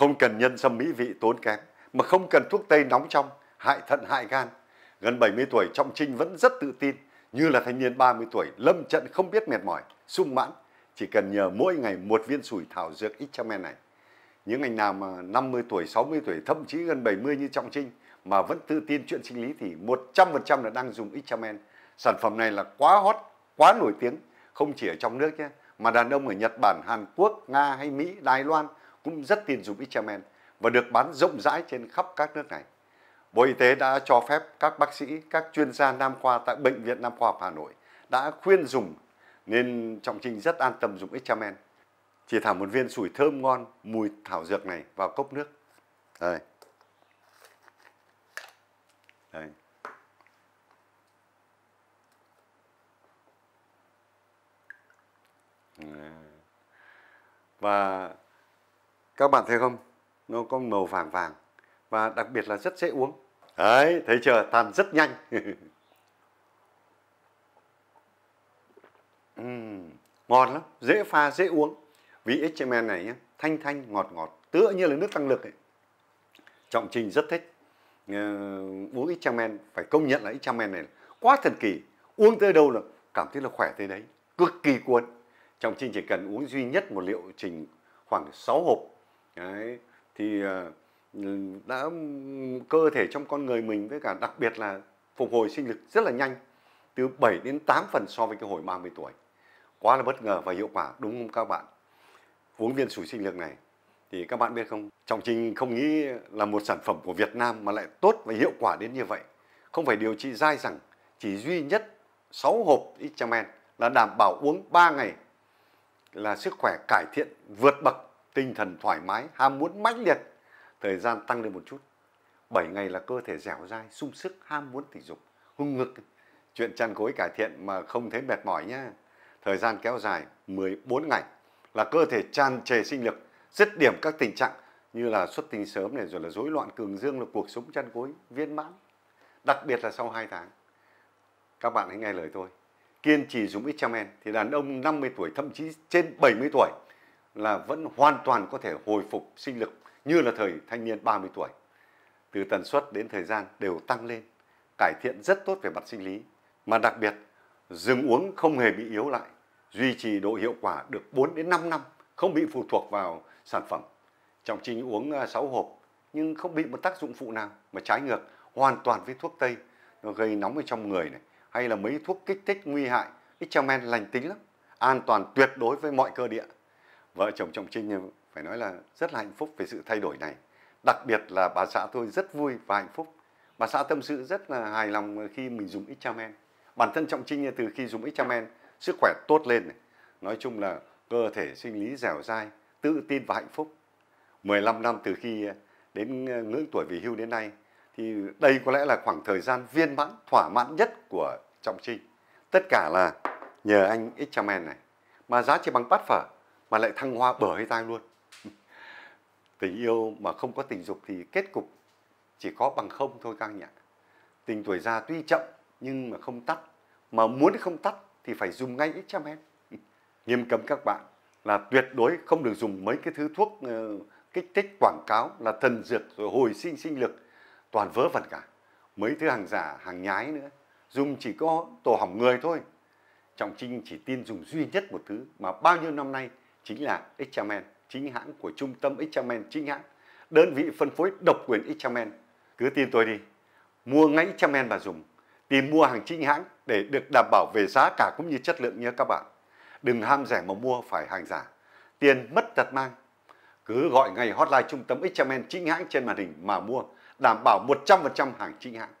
không cần nhân sâm mỹ vị tốn kém, mà không cần thuốc tây nóng trong, hại thận hại gan. Gần 70 tuổi Trọng Trinh vẫn rất tự tin, như là thanh niên 30 tuổi, lâm trận không biết mệt mỏi, sung mãn, chỉ cần nhờ mỗi ngày một viên sủi thảo dược Xamen này. Những anh nào mà 50 tuổi, 60 tuổi, thậm chí gần 70 như Trọng Trinh mà vẫn tự tin chuyện sinh lý thì 100% là đang dùng Xamen. Sản phẩm này là quá hot, quá nổi tiếng, không chỉ ở trong nước nhé, mà đàn ông ở Nhật Bản, Hàn Quốc, Nga hay Mỹ, Đài Loan – cũng rất tin dùng Xtamen và được bán rộng rãi trên khắp các nước này. Bộ Y tế đã cho phép các bác sĩ, các chuyên gia nam khoa tại Bệnh viện Nam khoa Hà Nội đã khuyên dùng nên Trọng Trinh rất an tâm dùng Xtamen. Chỉ thả một viên sủi thơm ngon mùi thảo dược này vào cốc nước. Đây. Đây. Và các bạn thấy không nó có màu vàng vàng và đặc biệt là rất dễ uống đấy thấy chưa tan rất nhanh uhm, ngon lắm dễ pha dễ uống vị Xmen này nhé thanh thanh ngọt ngọt tựa như là nước tăng lực ấy. trọng trình rất thích uh, uống Xmen phải công nhận là Xmen này quá thần kỳ uống tới đâu là cảm thấy là khỏe tới đấy cực kỳ cuốn trọng trình chỉ cần uống duy nhất một liệu trình khoảng 6 hộp Đấy. thì ờ, đã cơ thể trong con người mình với cả đặc biệt là phục hồi sinh lực rất là nhanh từ 7 đến 8 phần so với cái hồi 30 tuổi quá là bất ngờ và hiệu quả đúng không các bạn uống viên sủi sinh lực này thì các bạn biết không trọng trình không nghĩ là một sản phẩm của Việt Nam mà lại tốt và hiệu quả đến như vậy không phải điều trị dai rằng chỉ duy nhất 6 hộp Xtramen là đảm bảo uống 3 ngày là sức khỏe cải thiện vượt bậc tinh thần thoải mái, ham muốn mãnh liệt, thời gian tăng lên một chút. 7 ngày là cơ thể dẻo dai, sung sức, ham muốn tình dục, hung ngực. Chuyện chăn gối cải thiện mà không thấy mệt mỏi nhá. Thời gian kéo dài 14 ngày là cơ thể tràn trề sinh lực, dứt điểm các tình trạng như là xuất tinh sớm này rồi là rối loạn cường dương là cuộc sống chăn gối viên mãn. Đặc biệt là sau 2 tháng. Các bạn hãy nghe lời tôi. Kiên trì dùng ít trăm thì đàn ông 50 tuổi thậm chí trên 70 tuổi là vẫn hoàn toàn có thể hồi phục sinh lực như là thời thanh niên 30 tuổi. Từ tần suất đến thời gian đều tăng lên, cải thiện rất tốt về mặt sinh lý. Mà đặc biệt, dừng uống không hề bị yếu lại, duy trì độ hiệu quả được 4 đến 5 năm, không bị phụ thuộc vào sản phẩm. Trọng Trinh uống 6 à, hộp nhưng không bị một tác dụng phụ nào mà trái ngược hoàn toàn với thuốc Tây nó gây nóng ở trong người này hay là mấy thuốc kích thích nguy hại, Xtramen lành tính lắm, an toàn tuyệt đối với mọi cơ địa vợ chồng trọng trinh phải nói là rất là hạnh phúc về sự thay đổi này đặc biệt là bà xã tôi rất vui và hạnh phúc bà xã tâm sự rất là hài lòng khi mình dùng xamen bản thân trọng trinh từ khi dùng xamen sức khỏe tốt lên này. nói chung là cơ thể sinh lý dẻo dai tự tin và hạnh phúc 15 năm từ khi à, đến à, ngưỡng tuổi về hưu đến nay thì đây có lẽ là khoảng thời gian viên mãn thỏa mãn nhất của trọng trinh tất cả là nhờ anh xamen này mà giá chỉ bằng bát phở mà lại thăng hoa bở bởi tai luôn tình yêu mà không có tình dục thì kết cục chỉ có bằng không thôi các anh ạ tình tuổi già tuy chậm nhưng mà không tắt mà muốn không tắt thì phải dùng ngay ít trăm em nghiêm cấm các bạn là tuyệt đối không được dùng mấy cái thứ thuốc ờ, kích thích quảng cáo là thần dược rồi hồi sinh sinh lực toàn vớ vẩn cả mấy thứ hàng giả hàng nhái nữa dùng chỉ có tổ hỏng người thôi trọng trinh chỉ tin dùng duy nhất một thứ mà bao nhiêu năm nay chính là Xtramen, chính hãng của trung tâm Xtramen chính hãng, đơn vị phân phối độc quyền Xtramen. Cứ tin tôi đi, mua ngay Xtramen và dùng, tìm mua hàng chính hãng để được đảm bảo về giá cả cũng như chất lượng nhé các bạn. Đừng ham rẻ mà mua phải hàng giả, tiền mất tật mang. Cứ gọi ngay hotline trung tâm Xtramen chính hãng trên màn hình mà mua, đảm bảo 100% hàng chính hãng.